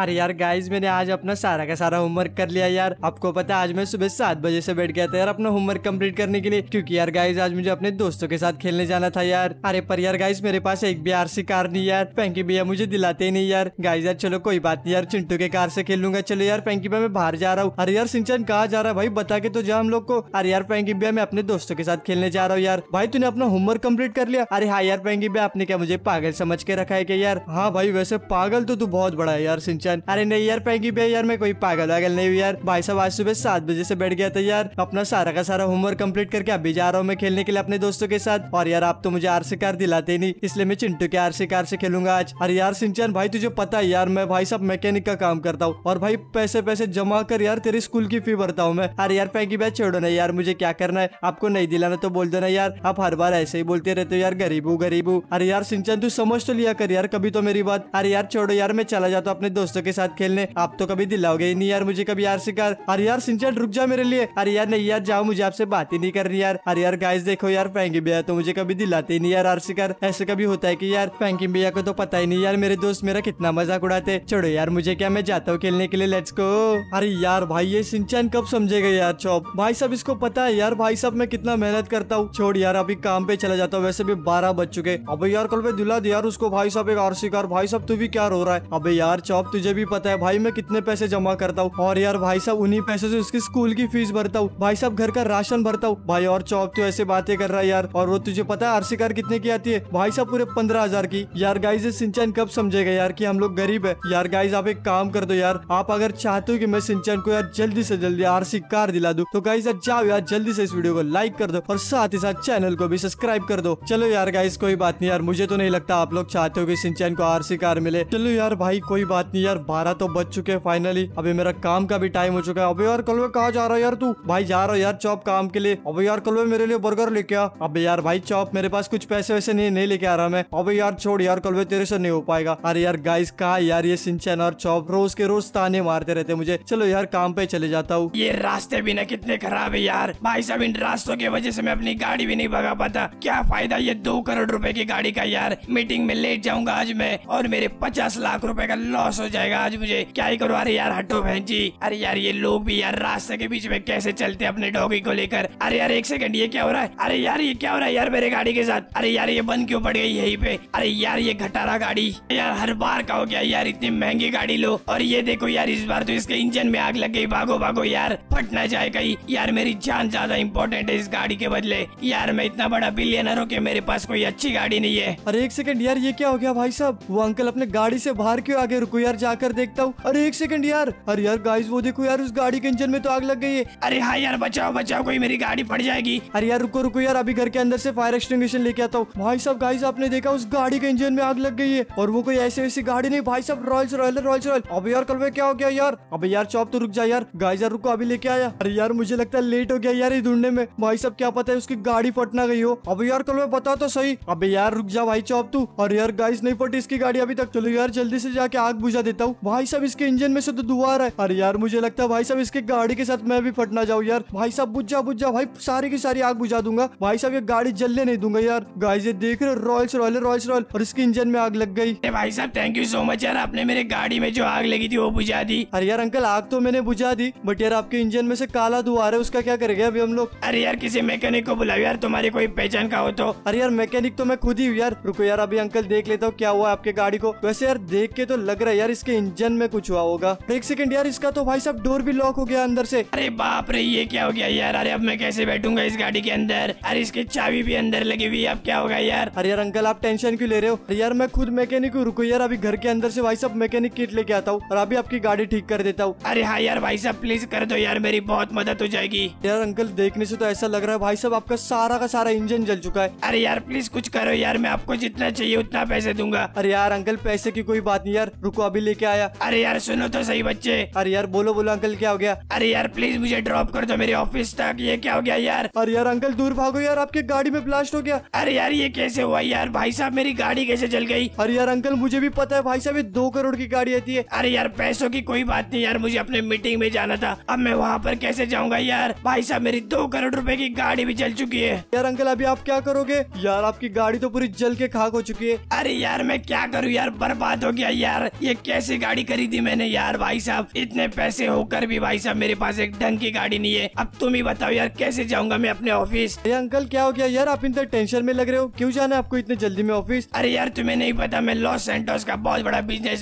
अरे यार गाइज मैंने आज अपना सारा का सारा होमवर्क कर लिया यार आपको पता आज मैं सुबह सात बजे से बैठ गया था यार अपना होमवर्क कंप्लीट करने के लिए क्योंकि यार गाइज आज मुझे अपने दोस्तों के साथ खेलने जाना था यार अरे पर यार गाइज मेरे पास एक भी सी कार नहीं यार पैंकी भैया मुझे दिलाते नहीं यार गाइज यार चलो कोई बात नहीं यार चिंटू के कार से खेलूंगा चलो यार पैंकी भैया मैं बाहर जा रहा हूँ अरे यार सिंचन कहा जा रहा है भाई बता के तो जा हम लोग को अरे यार पैंकी भैया मैं अपने दोस्तों के साथ खेलने जा रहा हूँ यार भाई तूने अपना होमवर्क कम्प्लीट कर लिया अरे हाँ यार पैंकी भैया आपने क्या मुझे पागल समझ के रखा है क्या यार हाँ भाई वैसे पागल तो तू बहुत बड़ा है यार सिंचन किचन अरे नहीं यार पैंकी भैया यार मैं कोई पागल वागल नहीं यार भाई साहब आज सुबह सात बजे से बैठ गया था यार अपना सारा का सारा होमवर्क कम्प्लीट करके अभी जा रहा हूँ मैं खेलने के लिए अपने दोस्तों के साथ और यार आप तो मुझे आर से कार दिलाते नहीं इसलिए मैं चिंटू के आर से कार से खेलूंगा आज अरे यार सिंचन भाई तुझे पता है यार मैं भाई साहब मैकेनिक का काम करता हूँ और भाई पैसे पैसे जमा कर यार तेरी स्कूल की फी भरता हूँ मैं अरे यार पैंकी भैया छोड़ो ना यार मुझे क्या करना है आपको नहीं दिलाना तो बोल देना यार आप हर बार ऐसे ही बोलते रहते हो यार गरीबू गरीबू अरे यार सिंचन तू समझ तो लिया कर यार कभी तो मेरी बात अरे यार छोड़ो यार मैं चला जाता हूँ अपने दोस्तों दोस्तों के साथ खेलने आप तो कभी दिलाओगे ही नहीं यार मुझे कभी यार शिकार अरे यार सिंचन रुक जाओ मेरे लिए अरे यार नहीं यार जाओ मुझे आपसे बात ही नहीं करनी यार अरे यार गाइस देखो यार फैंकी भैया तो मुझे कभी दिलाते ही नहीं यार शिकार ऐसे कभी होता है की यार फैंकी भैया को तो पता ही नहीं यार मेरे दोस्त मेरा कितना मजाक उड़ाते छोड़ो यार मुझे क्या मैं जाता हूँ खेलने के लिए लेट्स को अरे यार भाई ये सिंचन कब समझेगा यार चौप भाई साहब इसको पता है यार भाई साहब मैं कितना मेहनत करता हूँ छोड़ यार अभी काम पे चला जाता हूँ वैसे भी बारह बज चुके अब यार कल पे दिला दे यार उसको भाई साहब एक आरसीकर भाई साहब तू भी क्या रो रहा है अबे यार चौप तुझे मुझे भी पता है भाई मैं कितने पैसे जमा करता हूँ और यार भाई साहब उन्हीं पैसे से उसकी स्कूल की फीस भरता हूँ भाई साहब घर का राशन भरता हूँ भाई और चौक तो ऐसे बातें कर रहा है यार और वो तुझे पता है आरसी कार कितने की आती है भाई साहब पूरे पंद्रह हजार की यार गाइज सिंचन कब समझेगा यार की हम लोग गरीब है यार गाइज आप एक काम कर दो यार आप अगर चाहते हो की मैं सिंचन को यार जल्दी ऐसी जल्दी आरसी कार दिला दू तो गाइज यार जाओ यार जल्दी से इस वीडियो को लाइक कर दो और साथ ही साथ चैनल को भी सब्सक्राइब कर दो चलो यार गाइज कोई बात नहीं यार मुझे तो नहीं लगता आप लोग चाहते हो कि सिंचन को आरसी कार मिले चलो यार भाई कोई बात नहीं यार यार बारह तो बज चुके हैं फाइनली अभी मेरा काम का भी टाइम हो चुका है अबे यार कलवे कहा जा रहा है यार तू भाई जा रहा है यार चौप काम के लिए अबे यार कलवे मेरे लिए बर्गर लेके आ अबे यार भाई चौप मेरे पास कुछ पैसे वैसे नहीं नहीं लेके आ रहा मैं अबे यार छोड़ यार कलवे तेरे से नहीं हो पाएगा अरे यार गाइस कहा यार ये सिंचन और चौप रोज के रोज ताने मारते रहते मुझे चलो यार काम पे चले जाता हूँ ये रास्ते भी ना कितने खराब है यार भाई साहब इन रास्तों की वजह से मैं अपनी गाड़ी भी नहीं भगा पाता क्या फायदा ये दो करोड़ रूपए की गाड़ी का यार मीटिंग में लेट जाऊंगा आज मैं और मेरे पचास लाख रूपए का लॉस हो जाए जाएगा आज मुझे क्या ही करो अरे यार हटो बहन जी अरे यार ये लोग भी यार रास्ते के बीच में कैसे चलते अपने डॉगी को लेकर अरे यार एक सेकंड ये क्या हो रहा है अरे यार ये क्या हो रहा है यार मेरे गाड़ी के साथ अरे यार ये बंद क्यों पड़ गई यही पे अरे यार ये घटारा गाड़ी यार हर बार का हो गया यार इतनी महंगी गाड़ी लो और ये देखो यार इस बार तो इसके इंजन में आग लग गई भागो भागो यार फटना जाएगा जाए कहीं यार मेरी जान ज्यादा इम्पोर्टेंट है इस गाड़ी के बदले यार मैं इतना बड़ा बिलियनर हूँ की मेरे पास कोई अच्छी गाड़ी नहीं है अरे एक सेकंड यार ये क्या हो गया भाई साहब वो अंकल अपने गाड़ी से बाहर क्यों आगे रुको यार जा आकर देखता हूँ अरे एक सेकंड यार अरे यार गाइस वो देखो यार उस गाड़ी के इंजन में तो आग लग गई है अरे हाँ यार बचाओ बचाओ कोई मेरी गाड़ी फट जाएगी अरे यार रुको रुको यार अभी घर के अंदर से फायर एक्सटिंग्विशन लेके आता हूँ भाई साहब गाइस आपने देखा उस गाड़ी के इंजन में आग लग गई है और वो कोई ऐसी वैसी गाड़ी नहीं भाई साहब रॉयल्स रॉयल रॉयल्स रॉयल अब यार कल क्या हो गया यार अब यार चौप तो रुक जाए यार गाइस यार रुको अभी लेके आया अरे यार मुझे लगता है लेट हो गया यार ये ढूंढने में भाई साहब क्या पता है उसकी गाड़ी फटना गई हो अब यार कल बता तो सही अब यार रुक जा भाई चौप तू और यार गाइस नहीं फटी इसकी गाड़ी अभी तक चलो यार जल्दी से जाके आग बुझा देता देता हूँ भाई साहब इसके इंजन में से तो दुआ रहा है अरे यार मुझे लगता है भाई साहब इसके गाड़ी के साथ मैं भी फटना जाऊँ यार भाई साहब बुझा बुझा भाई सारी की सारी आग बुझा दूंगा भाई साहब ये गाड़ी जलने नहीं दूंगा यार गाय से देख रहे रॉयल्स रॉयल रॉयल्स रॉयल और इसके इंजन में आग लग गई भाई साहब थैंक यू सो मच यार आपने मेरे गाड़ी में जो आग लगी थी वो बुझा दी अरे यार अंकल आग तो मैंने बुझा दी बट यार आपके इंजन में से काला धुआ रहा है उसका क्या करेगा अभी हम लोग अरे यार किसी मैकेनिक को बुलाओ यार तुम्हारी कोई पहचान का हो तो अरे यार मैकेनिक तो मैं खुद ही हूँ यार रुको यार अभी अंकल देख लेता हूँ क्या हुआ आपके गाड़ी को वैसे यार देख के तो लग रहा है यार इसके इंजन में कुछ हुआ होगा एक सेकंड यार इसका तो भाई साहब डोर भी लॉक हो गया अंदर से अरे बाप रे ये क्या हो गया यार अरे अब मैं कैसे बैठूंगा इस गाड़ी के अंदर अरे इसकी चाबी भी अंदर लगी हुई अब क्या होगा यार अरे यार अंकल आप टेंशन क्यों ले रहे हो अरे यार मैं खुद मैकेनिक हूँ रुको यार अभी घर के अंदर से भाई साहब मैकेनिक किट लेके आता हूँ और अभी आपकी गाड़ी ठीक कर देता हूँ अरे हाँ यार भाई साहब प्लीज कर दो यार मेरी बहुत मदद हो जाएगी यार अंकल देखने से तो ऐसा लग रहा है भाई साहब आपका सारा का सारा इंजन जल चुका है अरे यार प्लीज कुछ करो यार मैं आपको जितना चाहिए उतना पैसे दूंगा अरे यार अंकल पैसे की कोई बात नहीं यार रुको अभी लेके आया अरे यार सुनो तो सही बच्चे अरे यार बोलो बोलो अंकल क्या हो गया अरे यार प्लीज मुझे ड्रॉप कर दो मेरे ऑफिस तक ये क्या हो गया यार अरे यार अंकल दूर भागो यार आपकी गाड़ी में ब्लास्ट हो गया अरे यार ये कैसे हुआ यार भाई साहब मेरी गाड़ी कैसे चल गई अरे यार अंकल मुझे भी पता है भाई साहब ये दो करोड़ की गाड़ी आती है अरे यार पैसों की कोई बात नहीं यार मुझे अपने मीटिंग में जाना था अब मैं वहाँ पर कैसे जाऊँगा यार भाई साहब मेरी दो करोड़ रूपए की गाड़ी भी चल चुकी है यार अंकल अभी आप क्या करोगे यार आपकी गाड़ी तो पूरी जल के खाक हो चुकी है अरे यार मैं क्या करूँ यार बर्बाद हो गया यार ये कैसे कैसे गाड़ी खरीदी मैंने यार भाई साहब इतने पैसे होकर भी भाई साहब मेरे पास एक ढंग की गाड़ी नहीं है अब तुम ही बताओ यार कैसे जाऊंगा मैं अपने ऑफिस अरे अंकल क्या हो गया यार आप इतना टेंशन में लग रहे हो क्यों जाना आपको इतने जल्दी में ऑफिस अरे यार तुम्हें नहीं पता मैं लॉस सेंटोस का बहुत बड़ा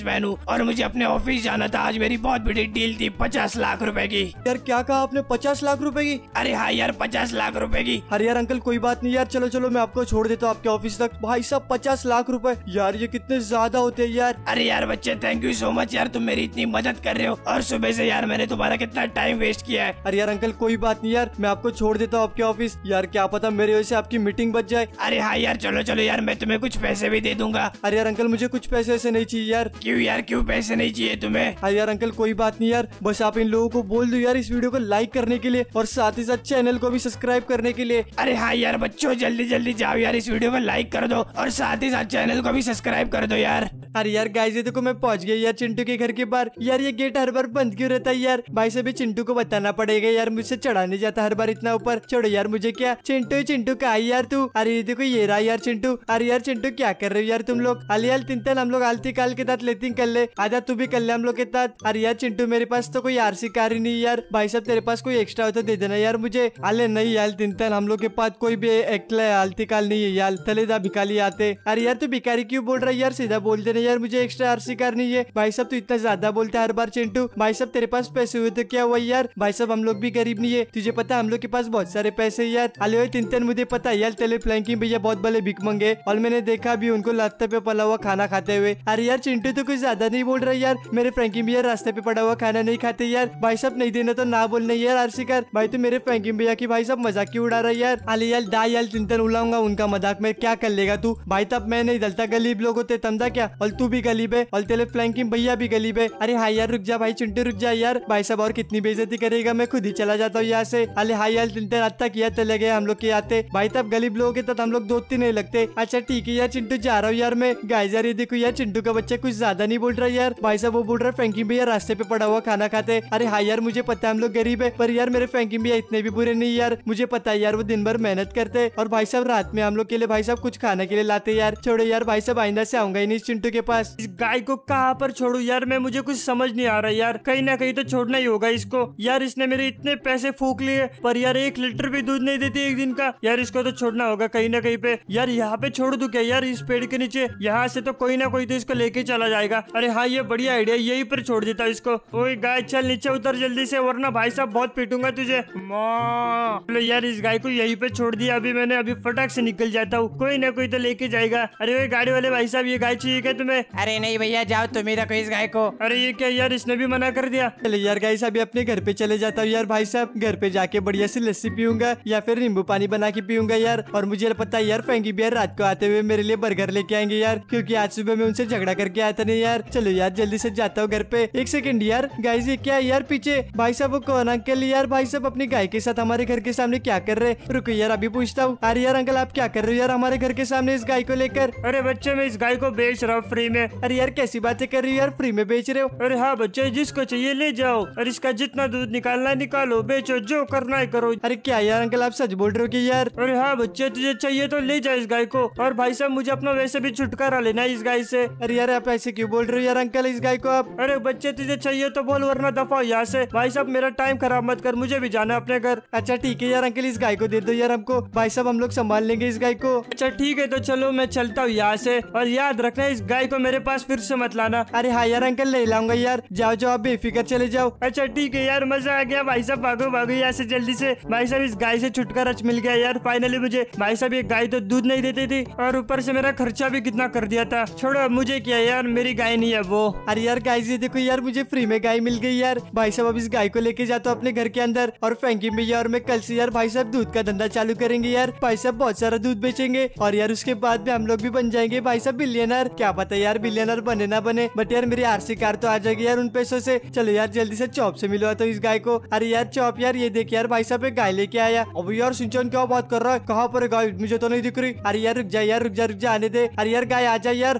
मैन हूँ और मुझे अपने ऑफिस जाना था आज मेरी बहुत बड़ी डील थी पचास लाख रूपए की यार क्या कहा आपने पचास लाख रूपए की अरे हाँ यार पचास लाख रूपए की अरे यार अंकल कोई बात नहीं यार चलो चलो मैं आपको छोड़ देता हूँ आपके ऑफिस तक भाई साहब पचास लाख रूपए यार ये कितने ज्यादा होते हैं यार अरे यार बच्चे thank you you so much यार तुम मेरी इतनी मदद कर रहे हो और सुबह से यार मैंने तुम्हारा कितना टाइम वेस्ट किया है अरे यार अंकल कोई बात नहीं यार मैं आपको छोड़ देता हूँ आपके ऑफिस यार क्या पता मेरी वजह से आपकी मीटिंग बच जाए अरे हाँ यार चलो चलो यार मैं तुम्हें कुछ पैसे भी दे दूंगा अरे यार अंकल मुझे कुछ पैसे ऐसे नहीं चाहिए यार क्यूँ यार क्यूँ पैसे नहीं चाहिए तुम्हें अरे यार अंकल कोई बात नहीं यार बस आप इन लोगों को बोल दो यार इस वीडियो को लाइक करने के लिए और साथ ही साथ चैनल को भी सब्सक्राइब करने के लिए अरे हाँ यार बच्चों जल्दी जल्दी जाओ यार इस वीडियो को लाइक कर दो और साथ ही साथ चैनल को भी सब्सक्राइब कर दो यार अरे यार गाइस ये देखो मैं पहुंच गया यार चिंटू के घर के बाहर यार ये गेट हर बार बंद क्यों रहता है यार भाई से भी चिंटू को बताना पड़ेगा यार मुझसे चढ़ा नहीं जाता हर बार इतना ऊपर चढ़ो यार मुझे क्या चिंटू चिंटू का आई यार तू अरे ये देखो ये रहा यार चिंटू अरे यार चिंटू क्या कर रहे हो यार तुम लोग यार तिंतल हम लोग आलती काल के साथ लेती कर ले आजा तू भी कर ले हम लोग के साथ अरे यार चिंटू मेरे पास तो कोई आर कार ही नहीं यार भाई साहब तेरे पास कोई एक्स्ट्रा हो तो दे देना यार मुझे अले नहीं यार तिंतल हम लोग के पास कोई भी एकला आलती काल नहीं है यार थले जा भिकाली आते अरे यार तू भिकारी क्यों बोल रहा है यार सीधा बोल देना यार मुझे एक्स्ट्रा आरसी कार नहीं है भाई साहब तो इतना ज्यादा बोलता है हर बार चिंटू भाई साहब तेरे पास पैसे हुए तो क्या हुआ यार भाई साहब हम लोग भी गरीब नहीं है तुझे पता हम लोग के पास बहुत सारे पैसे यार अले चिंतन मुझे पता यार तेरे फ्लैंकिंग भैया बहुत बड़े भिक मंगे और मैंने देखा भी उनको रास्ते पे पला हुआ खाना खाते हुए अरे यार चिंटू तो कुछ ज्यादा नहीं बोल रहा यार मेरे फ्रेंकिंग भैया रास्ते पे पड़ा हुआ खाना नहीं खाते यार भाई साहब नहीं देना तो ना बोलना यार आरसी कर भाई तो मेरे फ्रेंकिंग भैया की भाई साहब मजाक क्यों उड़ा रहा यार अले यार दा यार चिंतन उड़ाऊंगा उनका मजाक में क्या कर लेगा तू भाई तब मैं नहीं दलता गरीब लोग होते तमदा क्या और तू भी गलीब है और तेरे फ्लैंकिंग भैया भी गलीब है अरे हाई यार रुक जा भाई चिंटू रुक जा यार भाई साहब और कितनी बेजती करेगा मैं खुद ही चला जाता हूँ यहाँ से अरे हाई यार दिन तक यार चले गए हम लोग के आते भाई तब गरीब लोग के तब तो हम लोग दोस्ती नहीं लगते अच्छा ठीक है यार चिंटू जा रहा हूँ यार मैं गाय जा रही देखो यार चिंटू का बच्चा कुछ ज्यादा नहीं बोल रहा यार भाई साहब वो बोल रहा है फैंकिंग भैया रास्ते पे पड़ा हुआ खाना खाते अरे हाई यार मुझे पता है हम लोग गरीब है पर यार मेरे फैंकिंग भैया इतने भी बुरे नहीं यार मुझे पता है यार वो दिन भर मेहनत करते और भाई साहब रात में हम लोग के लिए भाई साहब कुछ खाने के लिए लाते यार छोड़ो यार भाई साहब आइंदा से आऊंगा ही नहीं चिंटू के पास इस गाय को कहाँ पर छोड़ू यार मैं मुझे कुछ समझ नहीं आ रहा यार कहीं ना कहीं तो छोड़ना ही होगा इसको यार इसने मेरे इतने पैसे फूक लिए पर यार एक लीटर भी दूध नहीं देती एक दिन का यार इसको तो छोड़ना होगा कहीं ना कहीं पे यार यहाँ पे छोड़ दू क्या यार इस पेड़ के नीचे यहाँ से तो कोई ना कोई तो इसको लेके चला जाएगा अरे हाँ ये बढ़िया आइडिया यही पर छोड़ देता इसको वही गाय चल नीचे उतर जल्दी से वरना भाई साहब बहुत पीटूंगा तुझे चलो यार इस गाय को यही पे छोड़ दिया अभी मैंने अभी फटाक से निकल जाता हूँ कोई ना कोई तो लेके जाएगा अरे वही गाड़ी वाले भाई साहब ये गाय चाहिए तुम्हें में अरे नहीं भैया जाओ तुम ही रखो इस गाय को अरे ये क्या यार इसने भी मना कर दिया चले यार गाय साहब अपने घर पे चले जाता हूँ यार भाई साहब घर पे जाके बढ़िया सी लस्सी पीऊंगा या फिर नींबू पानी बना के पीऊंगा यार और मुझे पता है यार फैंकी बियर रात को आते हुए मेरे लिए बर्गर लेके आएंगे यार क्यूँकी आज सुबह मैं उनसे झगड़ा करके आया था नहीं यार चलो यार जल्दी से जाता हूँ घर पे एक सेकंड यार गाय जी क्या यार पीछे भाई साहब वो कौन अंकल यार भाई साहब अपनी गाय के साथ हमारे घर के सामने क्या कर रहे रुको यार अभी पूछता हूँ अरे यार अंकल आप क्या कर रहे हो यार हमारे घर के सामने इस गाय को लेकर अरे बच्चे मैं इस गाय को बेच रहा हूँ फ्री में अरे यार कैसी बातें कर रही हो यार फ्री में बेच रहे हो अरे हाँ बच्चे जिसको चाहिए ले जाओ और इसका जितना दूध निकालना निकालो बेचो जो करना करो अरे क्या यार अंकल आप सच बोल रहे हो की यार अरे हाँ बच्चे तुझे चाहिए तो ले जाओ इस गाय को और भाई साहब मुझे अपना वैसे भी छुटकारा लेना इस गाय ऐसी अरे यार आप ऐसे क्यूँ बोल रहे हो यार अंकल इस गाय को आप अरे बच्चे तुझे चाहिए तो बोल वरना दफा यहाँ से भाई साहब मेरा टाइम खराब मत कर मुझे भी जाना अपने घर अच्छा ठीक है यार अंकल इस गाय को दे दो यार हमको भाई साहब हम लोग संभाल लेंगे इस गाय को अच्छा ठीक है तो चलो मैं चलता हूँ यहाँ से और याद रखना इस गाय भाई को मेरे पास फिर से मत लाना अरे हाँ यार अंकल ले लाऊंगा यार जाओ जाओ आप बेफिक्र चले जाओ अच्छा ठीक है यार मजा आ गया भाई साहब भागो भागो यहाँ से जल्दी से भाई साहब इस गाय से छुटकारा मिल गया यार फाइनली मुझे भाई साहब एक गाय तो दूध नहीं देती थी और ऊपर से मेरा खर्चा भी कितना कर दिया था छोड़ो मुझे क्या यार मेरी गाय नहीं है वो अरे यार गाय से देखो यार मुझे फ्री में गाय मिल गई यार भाई साहब अब इस गाय को लेके जाता तो हूँ अपने घर के अंदर और फैंकी भैया और मैं कल से यार भाई साहब दूध का धंधा चालू करेंगे यार भाई साहब बहुत सारा दूध बेचेंगे और यार उसके बाद में हम लोग भी बन जाएंगे भाई साहब बिलियनर क्या पता पता तो यार बिलियनर बने ना बने बट यार मेरी आरसी कार तो आ जाएगी यार उन पैसों से चलो यार जल्दी से चौप से मिलवा तो इस गाय को अरे यार चौप यार ये देख यार भाई साहब एक गाय लेके आया अब यार सिंचन क्या बात कर रहा है कहाँ पर गाय मुझे तो नहीं दिख रही अरे यार रुक जाए यार रुक जा रुक जा आने दे अरे यार गाय आ जाए यार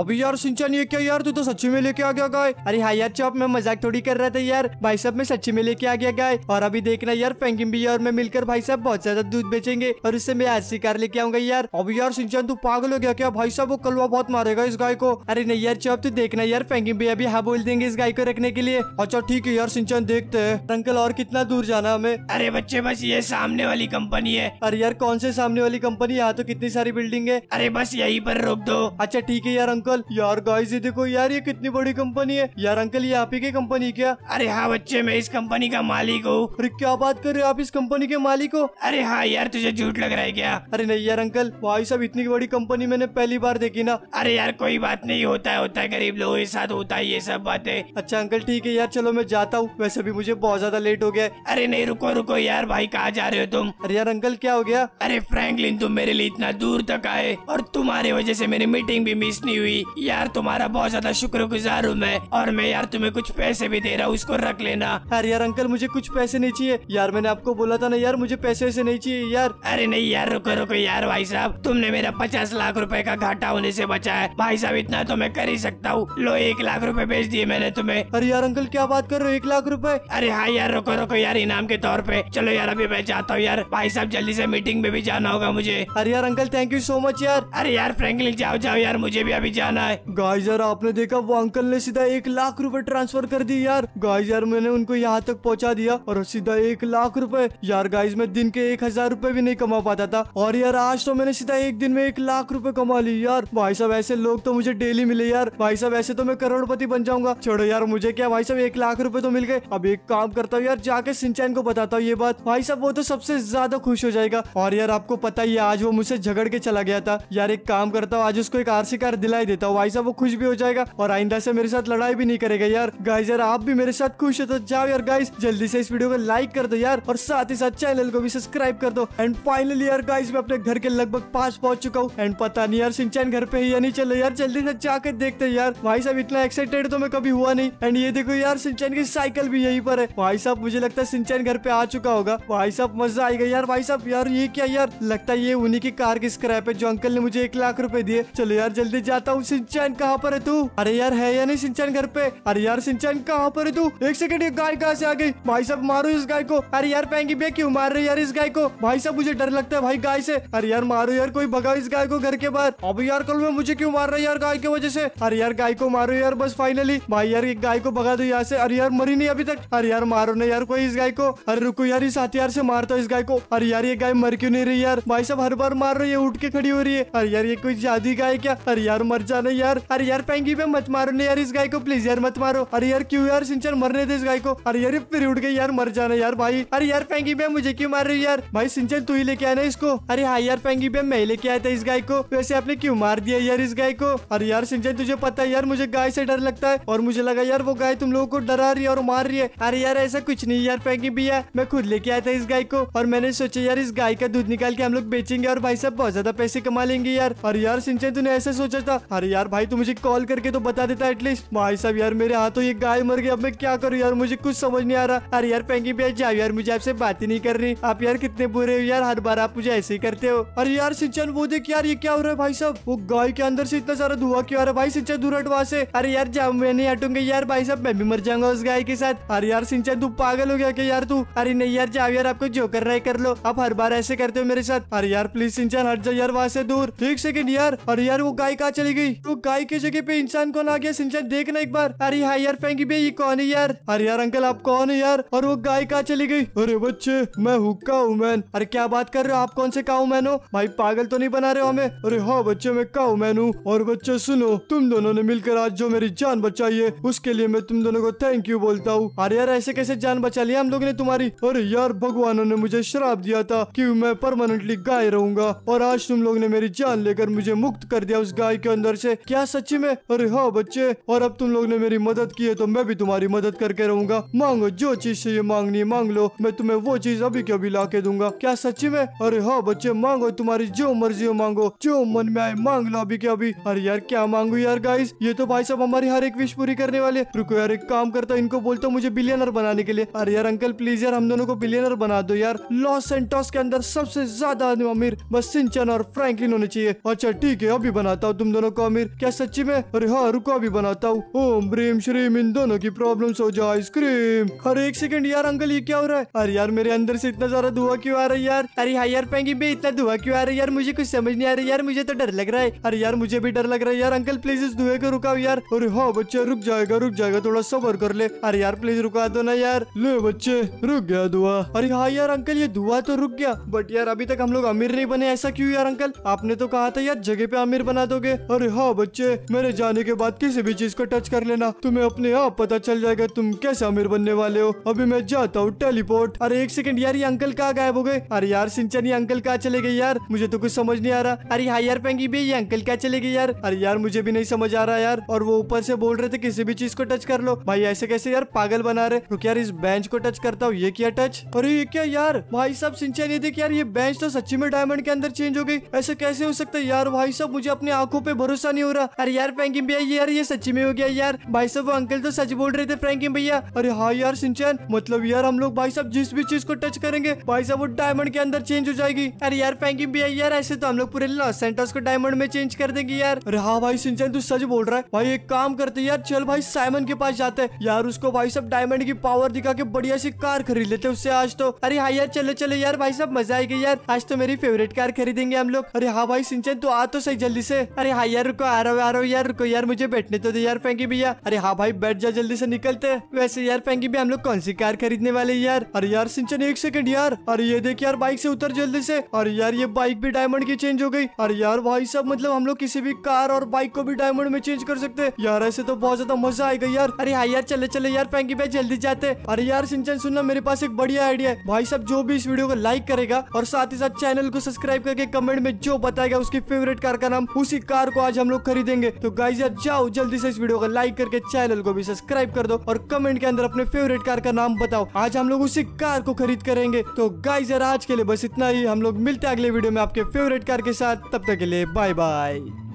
अभी यार सिंचन ये क्या यार तू तो सच्ची में लेके आ गया गाय अरे हाँ यार चौप मैं मजाक थोड़ी कर रहा था यार भाई साहब मैं सच्ची में लेके आ गया गाय और अभी देखना यार पैंकिंग भी और मैं मिलकर भाई साहब बहुत ज्यादा दूध बेचेंगे और उससे मैं आरसी कार लेके आऊंगा यार अभी यार सिंचन तू पागल हो गया क्या भाई साहब वो कलवा बहुत मारेगा इस गाय को अरे नहीं यार चुप तो देखना यार फेंकी भैया भी हाँ बोल देंगे इस गाय को रखने के लिए अच्छा ठीक है यार सिंचन देखते है अंकल और कितना दूर जाना हमें अरे बच्चे बस ये सामने वाली कंपनी है अरे यार कौन से सामने वाली कंपनी यहाँ तो कितनी सारी बिल्डिंग है अरे बस यही पर रोक दो अच्छा ठीक है यार अंकल यार गाय से देखो यार ये कितनी बड़ी कंपनी है यार अंकल ये आप ही की कंपनी क्या अरे हाँ बच्चे मैं इस कंपनी का मालिक हूँ अरे क्या बात कर रहे हो आप इस कंपनी के मालिक हो अरे हाँ यार तुझे झूठ लग रहा है क्या अरे नहीं यार अंकल भाई साहब इतनी बड़ी कंपनी मैंने पहली बार देखी ना अरे यार कोई बात नहीं होता है होता है गरीब लोगों के साथ होता है ये सब बातें अच्छा अंकल ठीक है यार चलो मैं जाता हूँ वैसे भी मुझे बहुत ज्यादा लेट हो गया अरे नहीं रुको रुको यार भाई कहाँ जा रहे हो तुम अरे यार अंकल क्या हो गया अरे फ्रैंकलिन तुम मेरे लिए इतना दूर तक आए और तुम्हारे वजह से मेरी मीटिंग भी मिस नहीं हुई यार तुम्हारा बहुत ज्यादा गुजार हूँ मैं और मैं यार तुम्हें कुछ पैसे भी दे रहा हूँ उसको रख लेना अरे यार अंकल मुझे कुछ पैसे नहीं चाहिए यार मैंने आपको बोला था ना यार मुझे पैसे ऐसे नहीं चाहिए यार अरे नहीं यार रुको रुको यार भाई साहब तुमने मेरा पचास लाख रूपए का घाटा होने से बचा है भाई साहब इतना तो मैं कर ही सकता हूँ लो एक लाख रुपए बेच दिए मैंने तुम्हें अरे यार अंकल क्या बात कर रहे हो एक लाख रुपए अरे हाँ यार रुको रुको यार इनाम के तौर पे चलो यार अभी मैं जाता हूँ यार भाई साहब जल्दी से मीटिंग में भी जाना होगा मुझे अरे यार uncle thank you so much यार अरे यार फ्रेंकलिन जाओ जाओ यार मुझे भी अभी जाना है गाय यार आपने देखा वो अंकल ने सीधा एक लाख रूपए ट्रांसफर कर दी यार गाय यार मैंने उनको यहाँ तक पहुँचा दिया और सीधा एक लाख रूपए यार गाय मैं दिन के एक हजार रूपए भी नहीं कमा पाता था और यार आज तो मैंने सीधा एक दिन में एक लाख रूपए कमा ली यार भाई साहब साहब ऐसे लोग तो मुझे डेली मिले यार भाई साहब ऐसे तो मैं करोड़पति बन जाऊंगा छोड़ो यार मुझे क्या भाई साहब एक लाख रूपए तो मिल गए अब एक काम करता हूँ यार जाके सिंचैन को बताता हूँ ये बात भाई साहब वो तो सबसे ज्यादा खुश हो जाएगा और यार आपको पता ही है आज वो मुझसे झगड़ के चला गया था यार एक काम करता हूँ आज उसको एक आरसी कार दिलाई देता हूँ भाई साहब वो खुश भी हो जाएगा और आइंदा से मेरे साथ लड़ाई भी नहीं करेगा यार गाइज यार आप भी मेरे साथ खुश हो तो जाओ यार गाइज जल्दी से इस वीडियो को लाइक कर दो यार और साथ ही साथ चैनल को भी सब्सक्राइब कर दो एंड फाइनली यार गाइज मैं अपने घर के लगभग पास पहुंच चुका हूँ एंड पता नहीं यार सिंचैन घर पे ही या नहीं चल यार जल्दी से जाकर देखते यार भाई साहब इतना एक्साइटेड तो मैं कभी हुआ नहीं एंड ये देखो यार सिंचन की साइकिल भी यही पर है भाई साहब मुझे लगता है सिंचन घर पे आ चुका होगा भाई साहब मजा आएगा यार भाई साहब यार ये क्या यार लगता है ये उन्हीं की कार की स्क्रैप है जो अंकल ने मुझे एक लाख रूपए दिए चलो यार जल्दी जाता हूँ सिंचन कहाँ पर है तू अरे यार है या नहीं सिंचन घर पे अरे यार सिंचन कहाँ पर है तू एक सेकंड ये गाय कहाँ से आ गई भाई साहब मारो इस गाय को अरे यार पैंगी बे क्यों मार रहे यार इस गाय को भाई साहब मुझे डर लगता है भाई गाय से अरे यार मारो यार कोई भगाओ इस गाय को घर के बाहर अब यार कल मैं मुझे क्यों मार रहा है यार गाय की वजह से अरे यार गाय को मारो यार बस फाइनली भाई यार गाय को भगा दो यहाँ से अरे यार मरी नहीं अभी तक अरे यार मारो ना यार कोई इस गाय को अरे रुको यार इस हथियार से मारता हूँ इस गाय को अरे यार ये गाय मर क्यों नहीं रही यार भाई साहब हर बार मार रही है उठ के खड़ी हो रही है अरे यार ये कोई जादी गाय क्या अरे यार मर जाना यार अरे यार पैंगी पे मत मारो ना यार इस गाय को प्लीज यार मत मारो अरे यार क्यों यार सिंचर मरने दे इस गाय को अरे यार फिर उठ गई यार मर जाना यार भाई अरे यार पैंगी पे मुझे क्यों मार रही यार भाई सिंचर तू ही लेके आना इसको अरे हाँ यार पैंगी पे मैं लेके आया था इस गाय को वैसे आपने क्यों मार दिया यार इस गाय को अरे यार सिंचन तुझे पता है यार मुझे गाय से डर लगता है और मुझे लगा यार वो गाय तुम लोगों को डरा रही है और मार रही है अरे यार ऐसा कुछ नहीं यार पैंकी भैया मैं खुद लेके आया था इस गाय को और मैंने सोचा यार इस गाय का दूध निकाल के हम लोग बेचेंगे और भाई साहब बहुत ज्यादा पैसे कमा लेंगे यार अरे यार सिंचन तूने ऐसा सोचा था अरे यार भाई तू मुझे कॉल करके तो बता देता एटलीस्ट भाई साहब यार मेरे हाथों ये गाय मर गई अब मैं क्या करूँ यार मुझे कुछ समझ नहीं आ रहा अरे यार पैंकी भैया जाओ यार मुझे आपसे बात ही नहीं कर रही आप यार कितने बुरे हो यार हर बार आप मुझे ऐसे ही करते हो अरे यार सिंचन वो देख यार ये क्या हो रहा है भाई साहब वो गाय के अंदर से इतना सारा धुआं क्यों आ रहा भाई सिंचा दूर हटवा से अरे यार जाओ मैं नहीं हटूंगा यार भाई साहब मैं भी मर जाऊंगा उस गाय के साथ अरे यार सिंचाई तू पागल हो गया क्या यार तू अरे नहीं यार जाओ यार आपको जो कर रहा है कर लो आप हर बार ऐसे करते हो मेरे साथ अरे यार प्लीज सिंचान हट जाओ यार वहाँ से दूर एक सेकंड यार अरे यार वो गाय कहाँ चली गई वो गाय की जगह पे इंसान कौन आ गया सिंचन देखना एक बार अरे हाँ यार फैंकी भाई ये कौन है यार अरे यार अंकल आप कौन है यार और वो गाय कहाँ चली गई अरे बच्चे मैं हुक्का हूँ मैन अरे क्या बात कर रहे हो आप कौन से काउ मैन हो भाई पागल तो नहीं बना रहे हो हमें अरे हाँ बच्चे मैं काउ मैन मैनू और बच्चे सुनो तुम दोनों ने मिलकर आज जो मेरी जान बचाई है उसके लिए मैं तुम दोनों को थैंक यू बोलता हूँ अरे यार ऐसे कैसे जान बचा लिया हम लोग ने तुम्हारी अरे यार भगवानों ने मुझे श्राप दिया था कि मैं परमानेंटली गाय रहूंगा और आज तुम लोग ने मेरी जान लेकर मुझे मुक्त कर दिया उस गाय के अंदर से क्या सच्ची में अरे हाँ बच्चे और अब तुम लोग ने मेरी मदद की है तो मैं भी तुम्हारी मदद करके रहूंगा मांगो जो चीज ये मांगनी मांग लो मैं तुम्हें वो चीज अभी के अभी ला के दूंगा क्या सच्ची में अरे हाँ बच्चे मांगो तुम्हारी जो मर्जी हो मांगो जो मन में आए मांग लो अभी अभी के अभी अरे यार क्या मांगू यार गाइस ये तो भाई साहब हमारी हर एक विश पूरी करने वाले रुको यार एक काम करता इनको बोलता मुझे बिलियनर बनाने के लिए अरे यार अंकल प्लीज यार हम दोनों को बिलियनर बना दो यार लॉस सेंटोस के अंदर सबसे ज्यादा अमीर बस सिंचन और फ्रैंकलिन होने चाहिए अच्छा ठीक है अभी बनाता हूँ तुम दोनों को अमीर क्या सच्ची में अरे हाँ रुको अभी बनाता हूँ ओम ब्रीम श्रीम इन दोनों की प्रॉब्लम हो जाए आइसक्रीम अरे एक सेकंड यार अंकल ये क्या हो रहा है अरे यार मेरे अंदर से इतना सारा धुआं क्यों आ रहा है यार अरे हाँ यार पेंगी बे इतना धुआं क्यों आ रहा है यार मुझे कुछ समझ नहीं आ रहा यार मुझे तो डर लग रहा है अरे यार मुझे भी डर लग रहा है यार अंकल प्लीज इस धुए को रुकाओ यार अरे हाँ बच्चे रुक जाएगा रुक जाएगा थोड़ा सबर कर ले अरे यार प्लीज रुका दो ना यार ले बच्चे रुक गया धुआ अरे हाँ यार अंकल ये धुआ तो रुक गया बट यार अभी तक हम लोग अमीर नहीं बने ऐसा क्यों यार अंकल आपने तो कहा था यार जगह पे अमीर बना दोगे अरे हाँ बच्चे मेरे जाने के बाद किसी भी चीज को टच कर लेना तुम्हें अपने आप पता चल जाएगा तुम कैसे अमीर बनने वाले हो अभी मैं जाता हूँ टेलीपोर्ट अरे एक सेकंड यार ये अंकल कहाँ गायब हो गए अरे यार सिंचन ये अंकल कहाँ चले गए यार मुझे तो कुछ समझ नहीं आ रहा अरे हाँ यार पेंगी भी ये अंकल क्या क्या चलेगी यार अरे यार मुझे भी नहीं समझ आ रहा यार और वो ऊपर से बोल रहे थे किसी भी चीज को टच कर लो भाई ऐसे कैसे यार पागल बना रहे रुक यार इस बेंच को टच करता हूँ ये क्या टच अरे ये क्या यार भाई साहब सिंचाई नहीं देखिए यार ये बेंच तो सच्ची में डायमंड के अंदर चेंज हो गई ऐसे कैसे हो सकता है यार भाई साहब मुझे अपनी आंखों पे भरोसा नहीं हो रहा अरे यार फ्रैंकिन भैया यार ये सच्ची में हो गया यार भाई साहब वो अंकल तो सच बोल रहे थे फ्रैंकिन भैया अरे हाँ यार सिंचन मतलब यार हम लोग भाई साहब जिस भी चीज को टच करेंगे भाई साहब वो डायमंड के अंदर चेंज हो जाएगी अरे यार फ्रैंकिन भैया यार ऐसे तो हम लोग पूरे लॉस सेंटर्स को डायमंड में चेंज कर कर देगी यार अरे हाँ भाई सिंचन तू सच बोल रहा है भाई एक काम करते यार चल भाई साइमन के पास जाते हैं यार उसको भाई सब डायमंड की पावर दिखा के बढ़िया सी कार खरीद लेते उससे आज तो अरे हाँ यार चले चले यार भाई सब मजा आएगी यार आज तो मेरी फेवरेट कार खरीदेंगे हम लोग अरे हाँ भाई सिंचन तू आ तो सही जल्दी से अरे हाँ यार रुको आ रहा हूँ यार रुको यार मुझे बैठने तो दे यार फैंकी भैया अरे हाँ भाई बैठ जा जल्दी से निकलते वैसे यार फैंकी भैया हम लोग कौन सी कार खरीदने वाले यार अरे यार सिंचन एक सेकंड यार अरे ये देख यार बाइक से उतर जल्दी से अरे यार ये बाइक भी डायमंड की चेंज हो गई अरे यार भाई सब मतलब हम लोग किसी भी कार और बाइक को भी डायमंड में चेंज कर सकते हैं यार ऐसे तो बहुत ज्यादा मजा आएगा यार अरे हाँ यार चले चले यार पैंकी भाई जल्दी जाते अरे यार सिंचन सुनना मेरे पास एक बढ़िया आइडिया है भाई साहब जो भी इस वीडियो को लाइक करेगा और साथ ही साथ चैनल को सब्सक्राइब करके कमेंट में जो बताएगा उसकी फेवरेट कार का नाम उसी कार को आज हम लोग खरीदेंगे तो गाइज यार जाओ जल्दी से इस वीडियो को लाइक करके चैनल को भी सब्सक्राइब कर दो और कमेंट के अंदर अपने फेवरेट कार का नाम बताओ आज हम लोग उसी कार को खरीद करेंगे तो गाइज यार आज के लिए बस इतना ही हम लोग मिलते हैं अगले वीडियो में आपके फेवरेट कार के साथ तब तक के लिए बाय बाय Bye.